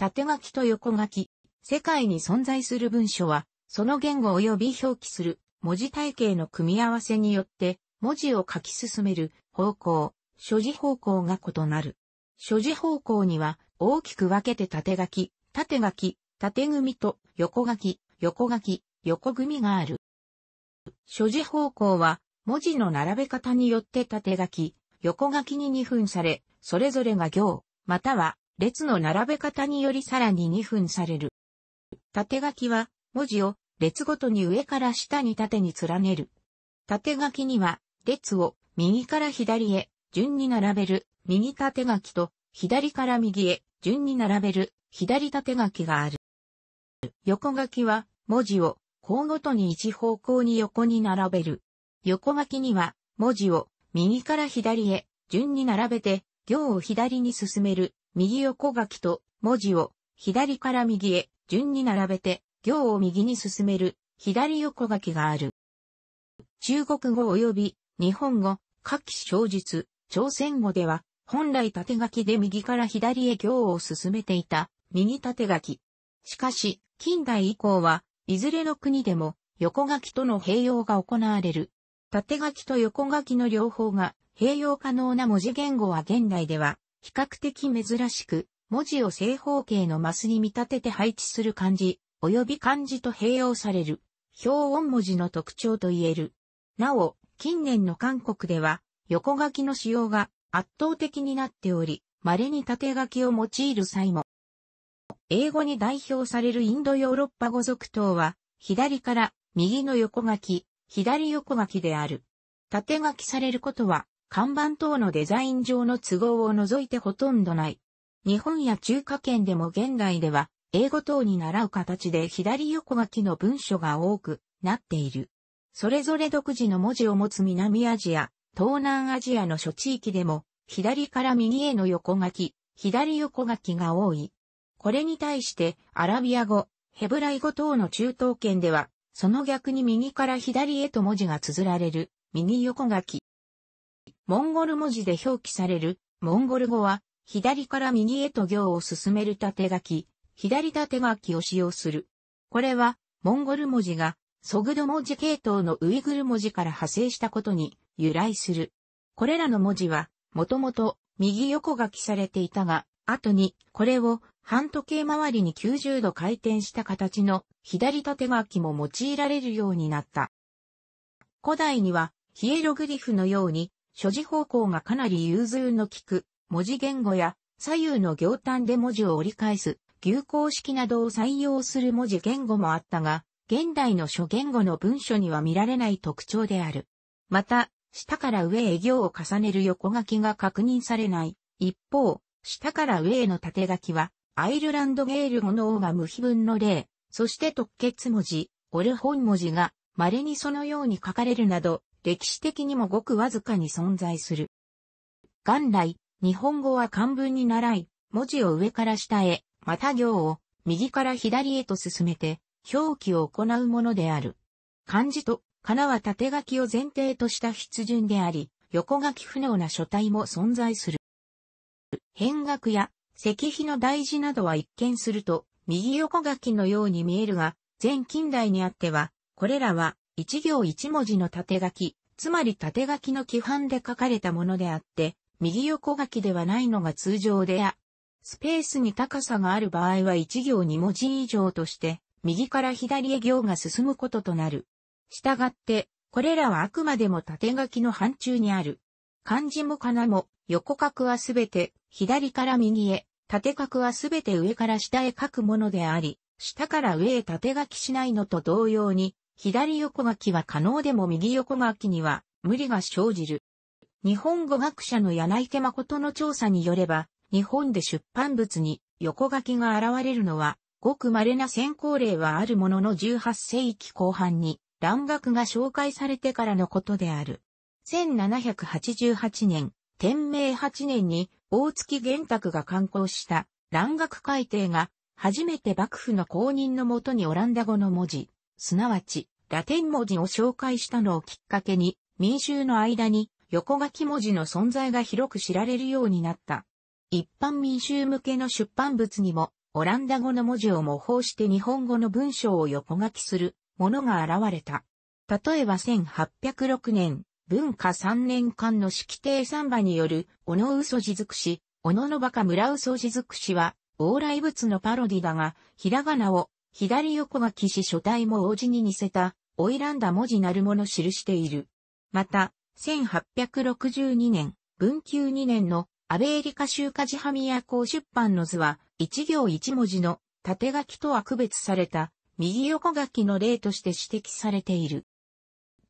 縦書きと横書き、世界に存在する文書は、その言語及び表記する文字体系の組み合わせによって、文字を書き進める方向、所持方向が異なる。所持方向には大きく分けて縦書き、縦書き、縦組と横書き、横書き、横組がある。所持方向は文字の並べ方によって縦書き、横書きに2分され、それぞれが行、または列の並べ方によりさらに2分される。縦書きは、文字を列ごとに上から下に縦に連ねる。縦書きには、列を右から左へ順に並べる右縦書きと左から右へ順に並べる左縦書きがある。横書きは文字を項ごとに一方向に横に並べる。横書きには文字を右から左へ順に並べて行を左に進める右横書きと文字を左から右へ順に並べて行を右に進める左横書きがある。中国語及び日本語、書き小述、朝鮮語では本来縦書きで右から左へ行を進めていた右縦書き。しかし近代以降はいずれの国でも横書きとの併用が行われる。縦書きと横書きの両方が併用可能な文字言語は現代では比較的珍しく、文字を正方形のマスに見立てて配置する漢字、及び漢字と併用される、表音文字の特徴と言える。なお、近年の韓国では、横書きの使用が圧倒的になっており、稀に縦書きを用いる際も、英語に代表されるインドヨーロッパ語族等は、左から右の横書き、左横書きである。縦書きされることは、看板等のデザイン上の都合を除いてほとんどない。日本や中華圏でも現代では、英語等に習う形で左横書きの文書が多くなっている。それぞれ独自の文字を持つ南アジア、東南アジアの諸地域でも、左から右への横書き、左横書きが多い。これに対して、アラビア語、ヘブライ語等の中東圏では、その逆に右から左へと文字が綴られる、右横書き、モンゴル文字で表記される、モンゴル語は、左から右へと行を進める縦書き、左縦書きを使用する。これは、モンゴル文字が、ソグド文字系統のウイグル文字から派生したことに由来する。これらの文字は、もともと右横書きされていたが、後にこれを半時計回りに90度回転した形の左縦書きも用いられるようになった。古代にはヒエログリフのように所持方向がかなり融通の利く、文字言語や左右の行端で文字を折り返す、牛行式などを採用する文字言語もあったが、現代の諸言語の文書には見られない特徴である。また、下から上へ行を重ねる横書きが確認されない。一方、下から上への縦書きは、アイルランドゲール語の王が無比分の例、そして特決文字、オル本文字が、稀にそのように書かれるなど、歴史的にもごくわずかに存在する。元来、日本語は漢文に習い、文字を上から下へ、また行を右から左へと進めて、表記を行うものである。漢字と、かなは縦書きを前提とした筆順であり、横書き不能な書体も存在する。変額や石碑の大事などは一見すると、右横書きのように見えるが、前近代にあっては、これらは一行一文字の縦書き、つまり縦書きの規範で書かれたものであって、右横書きではないのが通常であ、スペースに高さがある場合は一行二文字以上として、右から左へ行が進むこととなる。したがって、これらはあくまでも縦書きの範疇にある。漢字もかなも、横角はすべて、左から右へ、縦角はすべて上から下へ書くものであり、下から上へ縦書きしないのと同様に、左横書きは可能でも右横書きには無理が生じる。日本語学者の柳池誠の調査によれば、日本で出版物に横書きが現れるのは、ごく稀な先行例はあるものの18世紀後半に、蘭学が紹介されてからのことである。1788年、天明8年に大月玄卓が刊行した蘭学改定が初めて幕府の公認のもとにオランダ語の文字、すなわち、ラテン文字を紹介したのをきっかけに、民衆の間に横書き文字の存在が広く知られるようになった。一般民衆向けの出版物にも、オランダ語の文字を模倣して日本語の文章を横書きするものが現れた。例えば1806年、文化3年間の式定三馬による、小野嘘地づくし、小野の馬鹿村嘘地づくしは、往来物のパロディだが、ひらがなを左横書きし書体も王子に似せた、オイランダ文字なるもの記している。また、1862年、文久2年のアベエリカ州カジハミヤ校出版の図は、一行一文字の縦書きとは区別された、右横書きの例として指摘されている。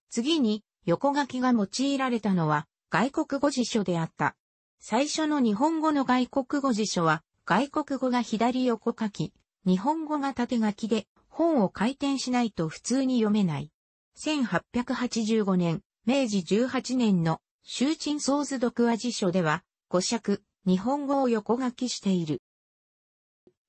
次に、横書きが用いられたのは、外国語辞書であった。最初の日本語の外国語辞書は、外国語が左横書き、日本語が縦書きで本を回転しないと普通に読めない。1885年、明治18年の集鎮ソーズ読話辞書では、語尺、日本語を横書きしている。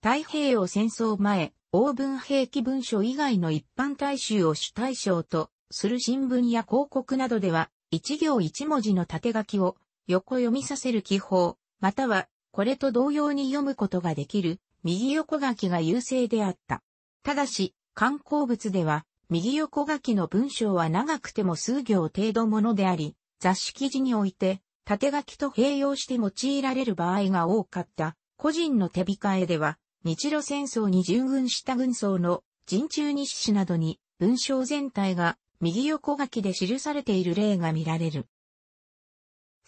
太平洋戦争前、欧文兵器文書以外の一般大衆を主対象とする新聞や広告などでは、一行一文字の縦書きを横読みさせる記法、またはこれと同様に読むことができる右横書きが優勢であった。ただし、観光物では、右横書きの文章は長くても数行程度ものであり、雑誌記事において、縦書きと併用して用いられる場合が多かった。個人の手控えでは、日露戦争に従軍した軍曹の陣中日誌などに文章全体が右横書きで記されている例が見られる。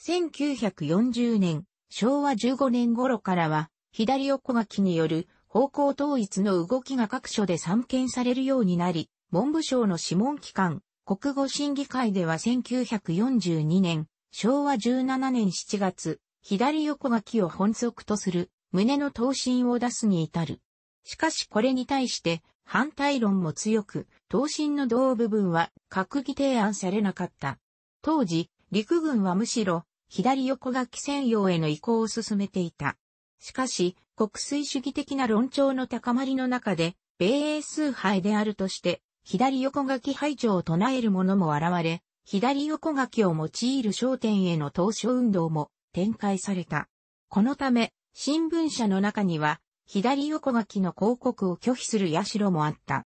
1940年、昭和15年頃からは左横書きによる方向統一の動きが各所で散見されるようになり、文部省の諮問機関、国語審議会では1942年、昭和17年7月、左横書きを本則とする旨の答申を出すに至る。しかしこれに対して反対論も強く、答申の同部分は閣議提案されなかった。当時、陸軍はむしろ左横書き専用への移行を進めていた。しかし、国粋主義的な論調の高まりの中で、米英崇拝であるとして、左横書き排除を唱える者も現れ、左横書きを用いる商店への投書運動も展開された。このため、新聞社の中には、左横書きの広告を拒否する社もあった。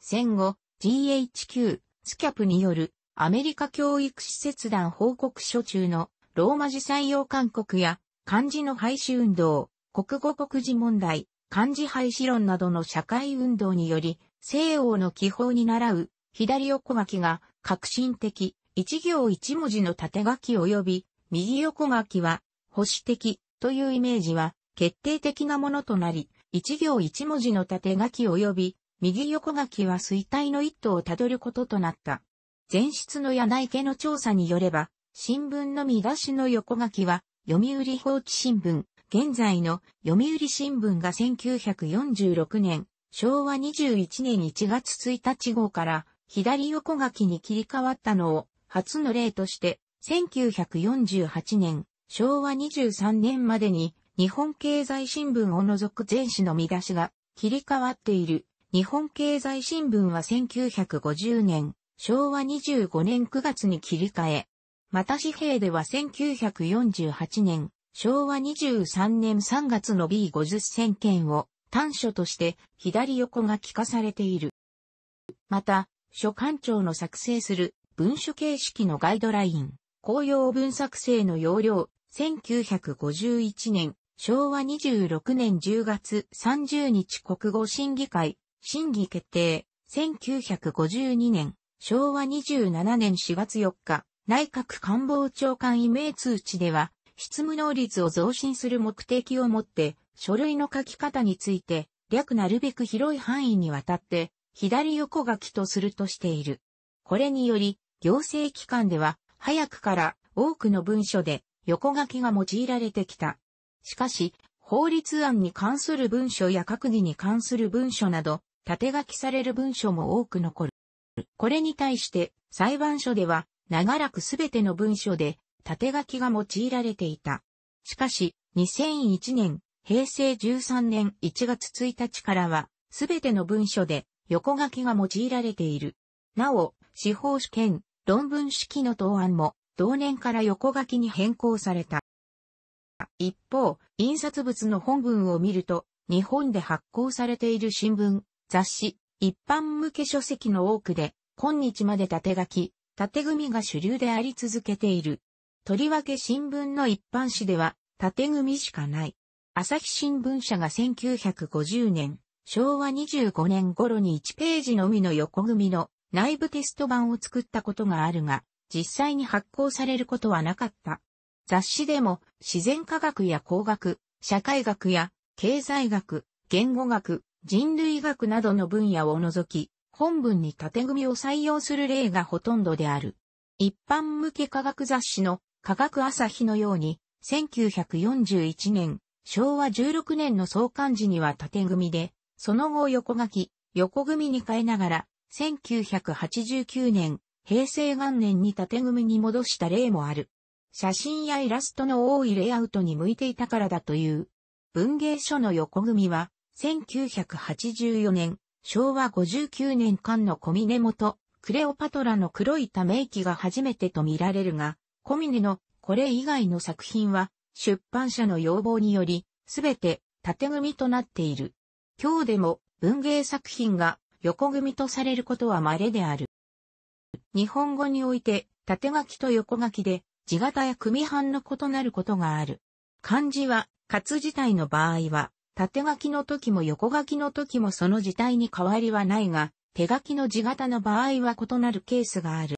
戦後、GHQ、スキャプによるアメリカ教育施設団報告書中のローマ字採用勧告や漢字の廃止運動、国語国字問題、漢字廃止論などの社会運動により、西欧の気泡に倣う、左横書きが革新的、一行一文字の縦書き及び、右横書きは保守的というイメージは決定的なものとなり、一行一文字の縦書き及び、右横書きは衰退の一途をたどることとなった。前室の柳家の調査によれば、新聞の見出しの横書きは読売放置新聞、現在の読売新聞が1946年、昭和21年1月1日号から左横書きに切り替わったのを初の例として、1948年、昭和23年までに日本経済新聞を除く全紙の見出しが切り替わっている。日本経済新聞は1950年、昭和25年9月に切り替え、また紙幣では1948年、昭和23年3月の B50 選件を短所として左横が聞かされている。また、書館長の作成する文書形式のガイドライン、公用文作成の要領、1951年、昭和26年10月30日国語審議会、審議決定、1952年、昭和27年4月4日、内閣官房長官異名通知では、執務能率を増進する目的をもって、書類の書き方について、略なるべく広い範囲にわたって、左横書きとするとしている。これにより、行政機関では、早くから多くの文書で横書きが用いられてきた。しかし、法律案に関する文書や閣議に関する文書など、縦書きされる文書も多く残る。これに対して、裁判所では、長らくすべての文書で縦書きが用いられていた。しかし、2001年、平成13年1月1日からは、すべての文書で横書きが用いられている。なお、司法試験、論文式の答案も、同年から横書きに変更された。一方、印刷物の本文を見ると、日本で発行されている新聞、雑誌、一般向け書籍の多くで、今日まで縦書き、縦組が主流であり続けている。とりわけ新聞の一般紙では、縦組しかない。朝日新聞社が1950年、昭和25年頃に1ページのみの横組の内部テスト版を作ったことがあるが、実際に発行されることはなかった。雑誌でも自然科学や工学、社会学や経済学、言語学、人類学などの分野を除き、本文に縦組を採用する例がほとんどである。一般向け科学雑誌の科学朝日のように、1941年、昭和16年の創刊時には縦組で、その後横書き、横組に変えながら、1989年、平成元年に縦組に戻した例もある。写真やイラストの多いレイアウトに向いていたからだという。文芸書の横組は、1984年、昭和59年間の小峰元、クレオパトラの黒いため息が初めてと見られるが、小峰のこれ以外の作品は、出版社の要望により、すべて縦組となっている。今日でも文芸作品が横組とされることは稀である。日本語において縦書きと横書きで字型や組版の異なることがある。漢字は活自体の場合は縦書きの時も横書きの時もその字体に変わりはないが、手書きの字型の場合は異なるケースがある。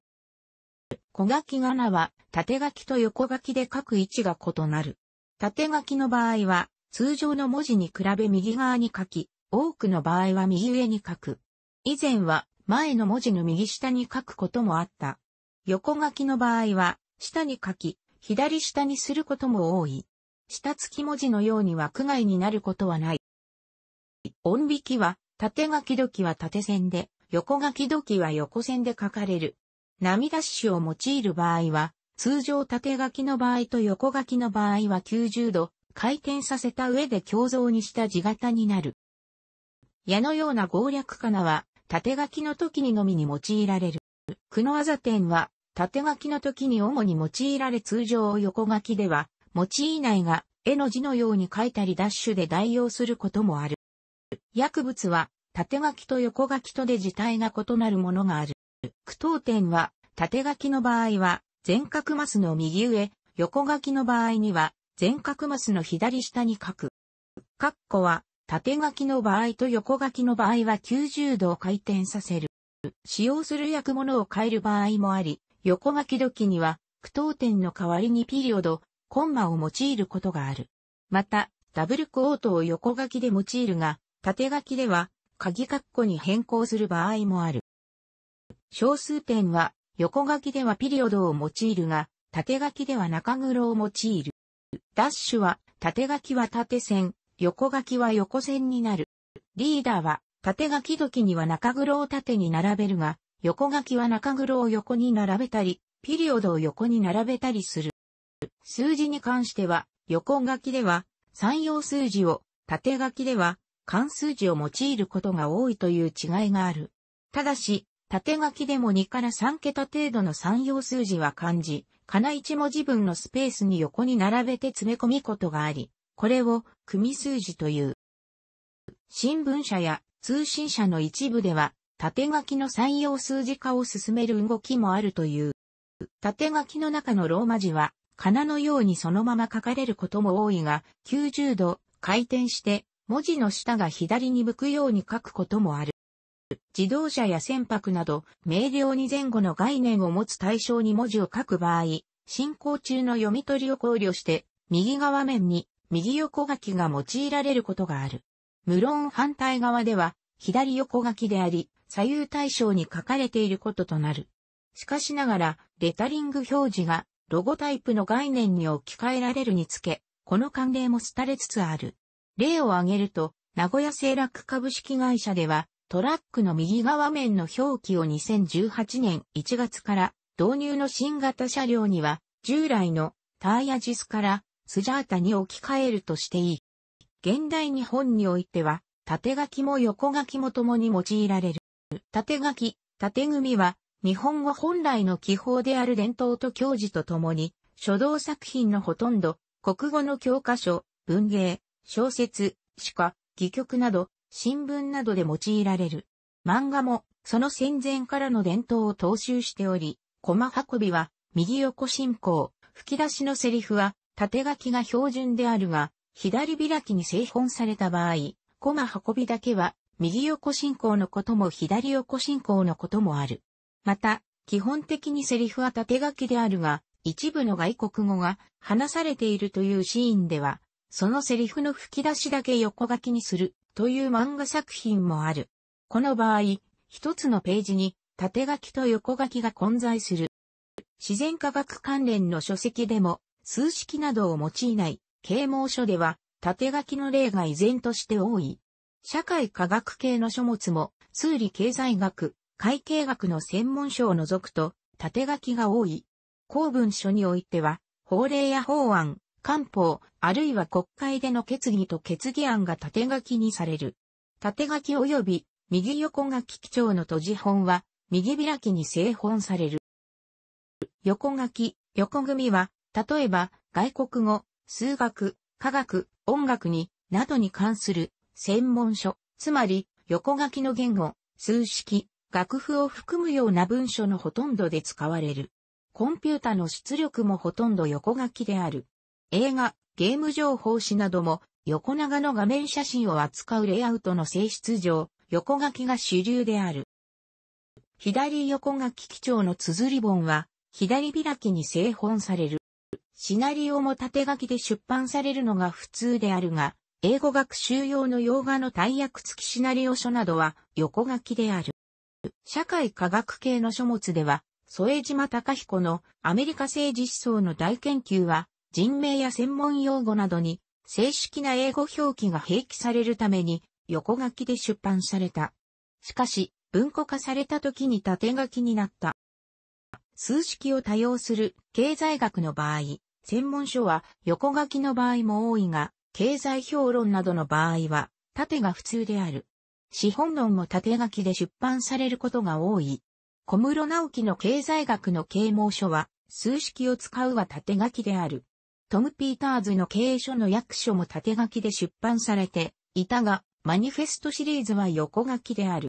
小書き仮名は縦書きと横書きで書く位置が異なる。縦書きの場合は通常の文字に比べ右側に書き、多くの場合は右上に書く。以前は前の文字の右下に書くこともあった。横書きの場合は下に書き、左下にすることも多い。下付き文字のように枠外になることはない。音引きは、縦書き時は縦線で、横書き時は横線で書かれる。波出しを用いる場合は、通常縦書きの場合と横書きの場合は90度回転させた上で胸像にした字型になる。矢のような合略かなは、縦書きの時にのみに用いられる。苦の技点は、縦書きの時に主に用いられ通常横書きでは、用いないが、絵の字のように書いたりダッシュで代用することもある。薬物は、縦書きと横書きとで字体が異なるものがある。句読点は、縦書きの場合は、全角マスの右上、横書きの場合には、全角マスの左下に書く。カッコは、縦書きの場合と横書きの場合は90度を回転させる。使用する薬物を変える場合もあり、横書き時には、句読点の代わりにピリオド、コンマを用いることがある。また、ダブルクオートを横書きで用いるが、縦書きでは、鍵括弧に変更する場合もある。小数点は、横書きではピリオドを用いるが、縦書きでは中黒を用いる。ダッシュは、縦書きは縦線、横書きは横線になる。リーダーは、縦書き時には中黒を縦に並べるが、横書きは中黒を横に並べたり、ピリオドを横に並べたりする。数字に関しては、横書きでは、三要数字を、縦書きでは、関数字を用いることが多いという違いがある。ただし、縦書きでも2から3桁程度の三要数字は漢字、かな一文字分のスペースに横に並べて詰め込みことがあり、これを組数字という。新聞社や通信社の一部では、縦書きの三要数字化を進める動きもあるという。縦書きの中のローマ字は仮名のようにそのまま書かれることも多いが、90度回転して文字の下が左に向くように書くこともある。自動車や船舶など、明瞭に前後の概念を持つ対象に文字を書く場合、進行中の読み取りを考慮して、右側面に右横書きが用いられることがある。無論反対側では、左横書きであり、左右対称に書かれていることとなる。しかしながら、レタリング表示がロゴタイプの概念に置き換えられるにつけ、この慣例も廃れつつある。例を挙げると、名古屋製楽株式会社では、トラックの右側面の表記を2018年1月から導入の新型車両には、従来のターヤジスからスジャータに置き換えるとしていい。現代日本においては、縦書きも横書きも共に用いられる。縦書き、縦組は日本語本来の記法である伝統と教示とともに、書道作品のほとんど、国語の教科書、文芸、小説、詩歌、戯曲など、新聞などで用いられる。漫画も、その戦前からの伝統を踏襲しており、駒運びは、右横進行、吹き出しのセリフは、縦書きが標準であるが、左開きに製本された場合、駒運びだけは、右横進行のことも左横進行のこともある。また、基本的にセリフは縦書きであるが、一部の外国語が話されているというシーンでは、そのセリフの吹き出しだけ横書きにするという漫画作品もある。この場合、一つのページに縦書きと横書きが混在する。自然科学関連の書籍でも、数式などを用いない啓蒙書では、縦書きの例が依然として多い。社会科学系の書物も、数理経済学、会計学の専門書を除くと、縦書きが多い。公文書においては、法令や法案、官報、あるいは国会での決議と決議案が縦書きにされる。縦書き及び右横書き基調の閉じ本は、右開きに製本される。横書き、横組は、例えば、外国語、数学、科学、音楽に、などに関する、専門書、つまり、横書きの言語、数式、楽譜を含むような文書のほとんどで使われる。コンピュータの出力もほとんど横書きである。映画、ゲーム情報誌なども横長の画面写真を扱うレイアウトの性質上、横書きが主流である。左横書き基調の綴り本は、左開きに製本される。シナリオも縦書きで出版されるのが普通であるが、英語学習用の洋画の大役付きシナリオ書などは横書きである。社会科学系の書物では、添島隆彦のアメリカ政治思想の大研究は、人名や専門用語などに、正式な英語表記が併記されるために、横書きで出版された。しかし、文庫化された時に縦書きになった。数式を多用する経済学の場合、専門書は横書きの場合も多いが、経済評論などの場合は縦が普通である。資本論も縦書きで出版されることが多い。小室直樹の経済学の啓蒙書は、数式を使うは縦書きである。トム・ピーターズの経営書の役所も縦書きで出版されていたが、マニフェストシリーズは横書きである。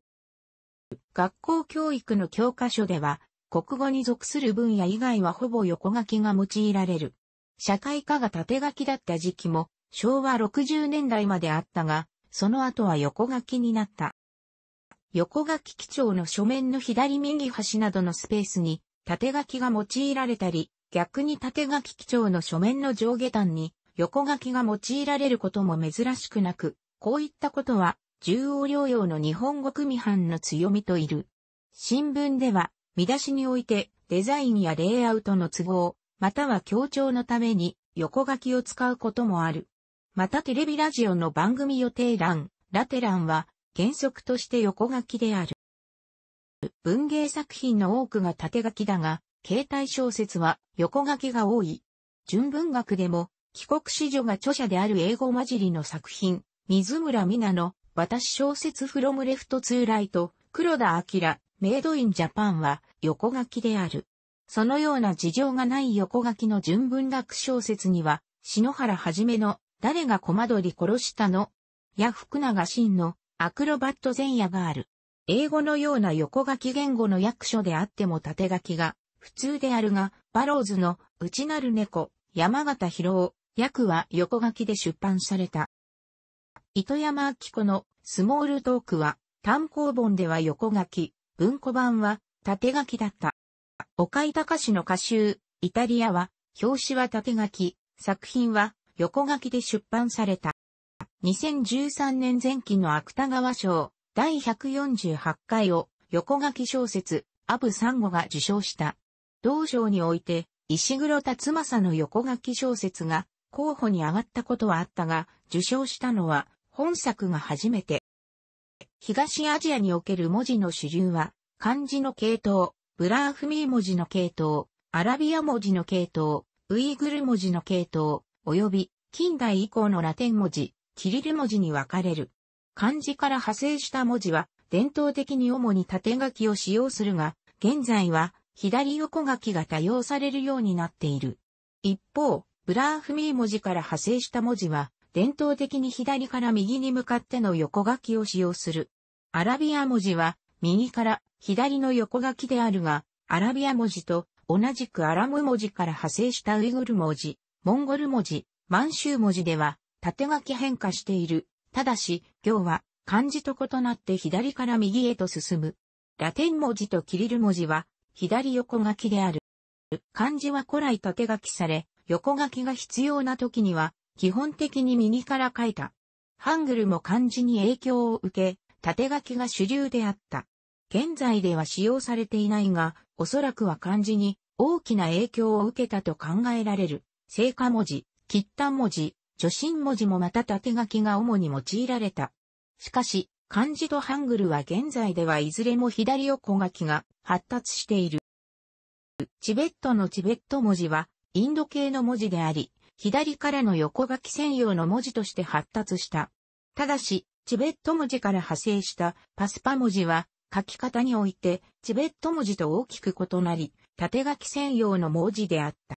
学校教育の教科書では、国語に属する分野以外はほぼ横書きが用いられる。社会科が縦書きだった時期も、昭和60年代まであったが、その後は横書きになった。横書き基調の書面の左右端などのスペースに縦書きが用いられたり、逆に縦書き基調の書面の上下端に横書きが用いられることも珍しくなく、こういったことは重要療用の日本語組版の強みといる。新聞では、見出しにおいてデザインやレイアウトの都合、または強調のために横書きを使うこともある。またテレビラジオの番組予定欄、ラテ欄は原則として横書きである。文芸作品の多くが縦書きだが、携帯小説は横書きが多い。純文学でも、帰国子女が著者である英語混じりの作品、水村美奈の私小説フロムレフトツーライト、黒田明、メイドインジャパンは横書きである。そのような事情がない横書きの純文学小説には、篠原はじめの誰が小マドり殺したのや福永真のアクロバット前夜がある。英語のような横書き言語の役所であっても縦書きが普通であるが、バローズの内なる猫、山形博夫、役は横書きで出版された。糸山明子のスモールトークは単行本では横書き、文庫版は縦書きだった。岡井隆の歌集、イタリアは表紙は縦書き、作品は横書きで出版された。2013年前期の芥川賞第148回を横書き小説アブサンゴが受賞した。同賞において石黒達政の横書き小説が候補に上がったことはあったが、受賞したのは本作が初めて。東アジアにおける文字の主流は、漢字の系統、ブラーフミー文字の系統、アラビア文字の系統、ウイグル文字の系統、及び近代以降のラテン文字、キリル文字に分かれる。漢字から派生した文字は、伝統的に主に縦書きを使用するが、現在は左横書きが多用されるようになっている。一方、ブラーフミー文字から派生した文字は、伝統的に左から右に向かっての横書きを使用する。アラビア文字は、右から左の横書きであるが、アラビア文字と同じくアラム文字から派生したウイグル文字、モンゴル文字、満州文字では、縦書き変化している。ただし、行は、漢字と異なって左から右へと進む。ラテン文字とキリル文字は、左横書きである。漢字は古来縦書きされ、横書きが必要な時には、基本的に右から書いた。ハングルも漢字に影響を受け、縦書きが主流であった。現在では使用されていないが、おそらくは漢字に大きな影響を受けたと考えられる。聖火文字、吉田文字、女信文字もまた縦書きが主に用いられた。しかし、漢字とハングルは現在ではいずれも左横書きが発達している。チベットのチベット文字はインド系の文字であり、左からの横書き専用の文字として発達した。ただし、チベット文字から派生したパスパ文字は書き方においてチベット文字と大きく異なり、縦書き専用の文字であった。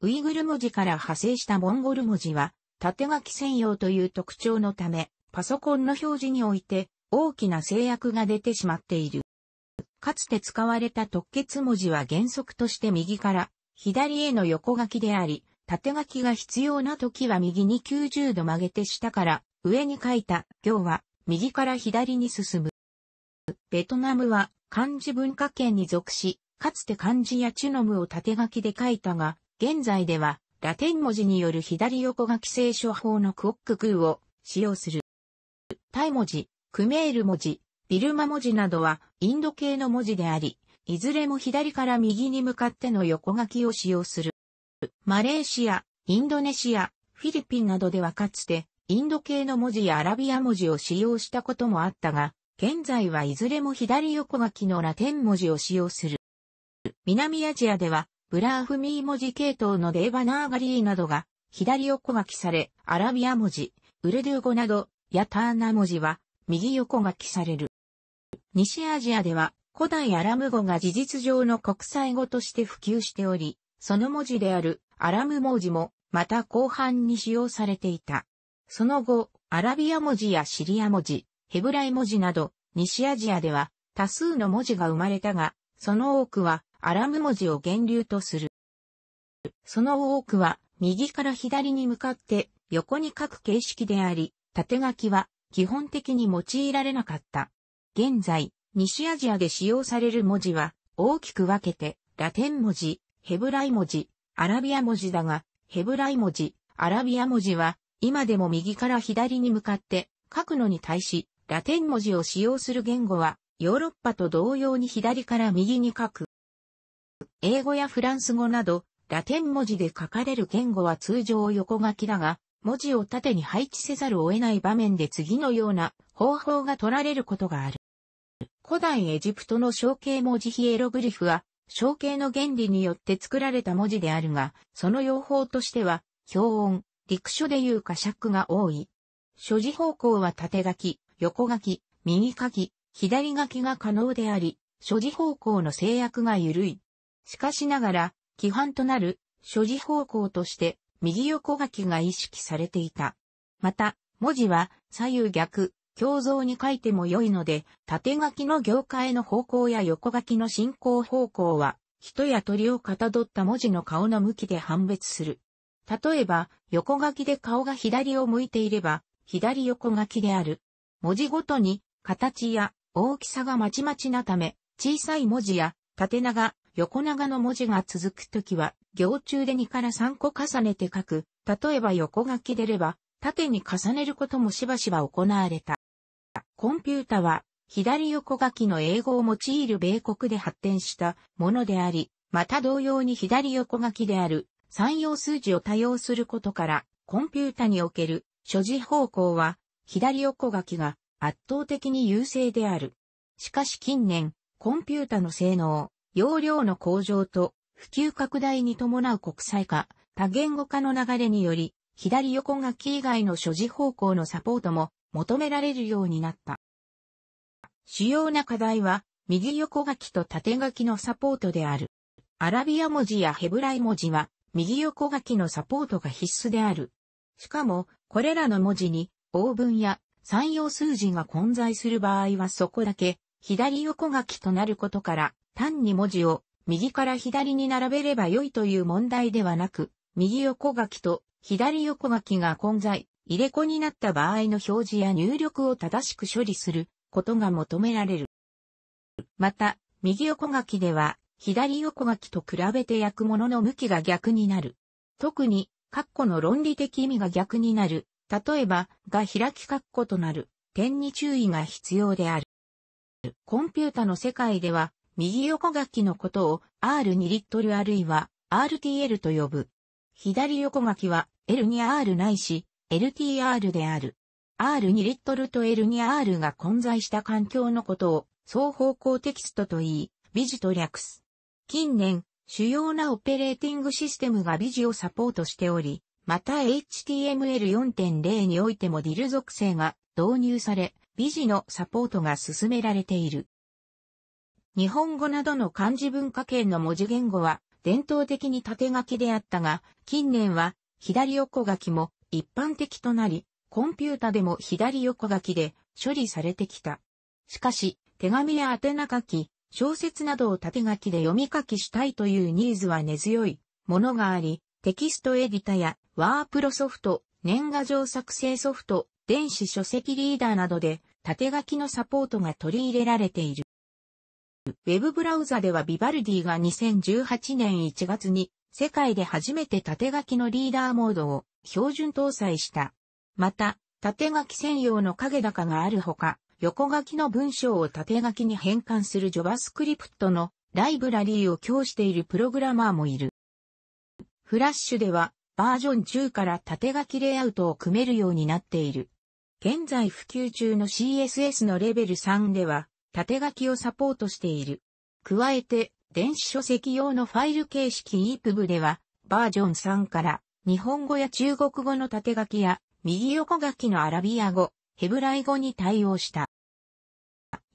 ウイグル文字から派生したモンゴル文字は、縦書き専用という特徴のため、パソコンの表示において大きな制約が出てしまっている。かつて使われた特結文字は原則として右から左への横書きであり、縦書きが必要な時は右に90度曲げて下から上に書いた行は右から左に進む。ベトナムは漢字文化圏に属し、かつて漢字やチュノムを縦書きで書いたが、現在では、ラテン文字による左横書き聖書法のクオックグーを使用する。タイ文字、クメール文字、ビルマ文字などはインド系の文字であり、いずれも左から右に向かっての横書きを使用する。マレーシア、インドネシア、フィリピンなどではかつて、インド系の文字やアラビア文字を使用したこともあったが、現在はいずれも左横書きのラテン文字を使用する。南アジアではブラーフミー文字系統のデーバナーガリーなどが、左横書きされ、アラビア文字、ウルドゥー語など、やターナ文字は、右横書きされる。西アジアでは、古代アラム語が事実上の国際語として普及しており、その文字であるアラム文字も、また後半に使用されていた。その後、アラビア文字やシリア文字、ヘブライ文字など、西アジアでは多数の文字が生まれたが、その多くはアラム文字を源流とする。その多くは、右から左に向かって横に書く形式であり、縦書きは基本的に用いられなかった。現在、西アジアで使用される文字は大きく分けて、ラテン文字、ヘブライ文字、アラビア文字だが、ヘブライ文字、アラビア文字は今でも右から左に向かって書くのに対し、ラテン文字を使用する言語はヨーロッパと同様に左から右に書く。英語やフランス語など、ラテン文字で書かれる言語は通常横書きだが、文字を縦に配置せざるを得ない場面で次のような方法が取られることがある。古代エジプトの象形文字ヒエログリフは、象形の原理によって作られた文字であるが、その用法としては、表音、陸書でいうか尺が多い。所持方向は縦書き、横書き、右書き、左書きが可能であり、所持方向の制約が緩い。しかしながら、規範となる所持方向として右横書きが意識されていた。また、文字は左右逆、胸像に書いても良いので、縦書きの行界の方向や横書きの進行方向は、人や鳥をかたどった文字の顔の向きで判別する。例えば、横書きで顔が左を向いていれば、左横書きである。文字ごとに、形や大きさがまちまちなため、小さい文字や縦長、横長の文字が続くときは、行中で2から3個重ねて書く。例えば横書き出れば、縦に重ねることもしばしば行われた。コンピュータは、左横書きの英語を用いる米国で発展したものであり、また同様に左横書きである三用数字を多用することから、コンピュータにおける所持方向は、左横書きが圧倒的に優勢である。しかし近年、コンピュータの性能、容量の向上と普及拡大に伴う国際化、多言語化の流れにより、左横書き以外の所持方向のサポートも求められるようになった。主要な課題は、右横書きと縦書きのサポートである。アラビア文字やヘブライ文字は、右横書きのサポートが必須である。しかも、これらの文字に、応文や三用数字が混在する場合はそこだけ、左横書きとなることから、単に文字を右から左に並べれば良いという問題ではなく、右横書きと左横書きが混在、入れ子になった場合の表示や入力を正しく処理することが求められる。また、右横書きでは、左横書きと比べても物の向きが逆になる。特に、括弧の論理的意味が逆になる。例えば、が開き括弧となる点に注意が必要である。コンピュータの世界では、右横書きのことを R2 リットルあるいは RTL と呼ぶ。左横書きは L2R ないし LTR である。R2 リットルと L2R が混在した環境のことを双方向テキストと言い、ビジと略す。近年、主要なオペレーティングシステムがビジをサポートしており、また HTML4.0 においてもディル属性が導入され、ビジのサポートが進められている。日本語などの漢字文化圏の文字言語は伝統的に縦書きであったが、近年は左横書きも一般的となり、コンピュータでも左横書きで処理されてきた。しかし、手紙や宛名書き、小説などを縦書きで読み書きしたいというニーズは根強いものがあり、テキストエディタやワープロソフト、年賀状作成ソフト、電子書籍リーダーなどで縦書きのサポートが取り入れられている。ウェブブラウザではビバルディが2018年1月に世界で初めて縦書きのリーダーモードを標準搭載した。また、縦書き専用の影高があるほか、横書きの文章を縦書きに変換する JavaScript のライブラリーを供しているプログラマーもいる。フラッシュではバージョン10から縦書きレイアウトを組めるようになっている。現在普及中の CSS のレベル3では縦書きをサポートしている。加えて、電子書籍用のファイル形式 EPUB では、バージョン3から日本語や中国語の縦書きや右横書きのアラビア語、ヘブライ語に対応した。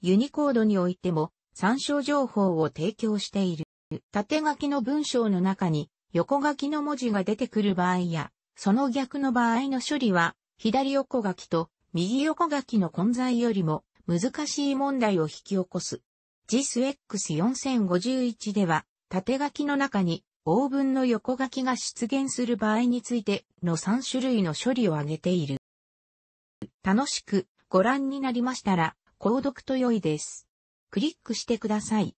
ユニコードにおいても参照情報を提供している。縦書きの文章の中に横書きの文字が出てくる場合や、その逆の場合の処理は左横書きと右横書きの混在よりも難しい問題を引き起こす。JISX4051 では、縦書きの中に、オーブンの横書きが出現する場合についての3種類の処理を挙げている。楽しくご覧になりましたら、購読と良いです。クリックしてください。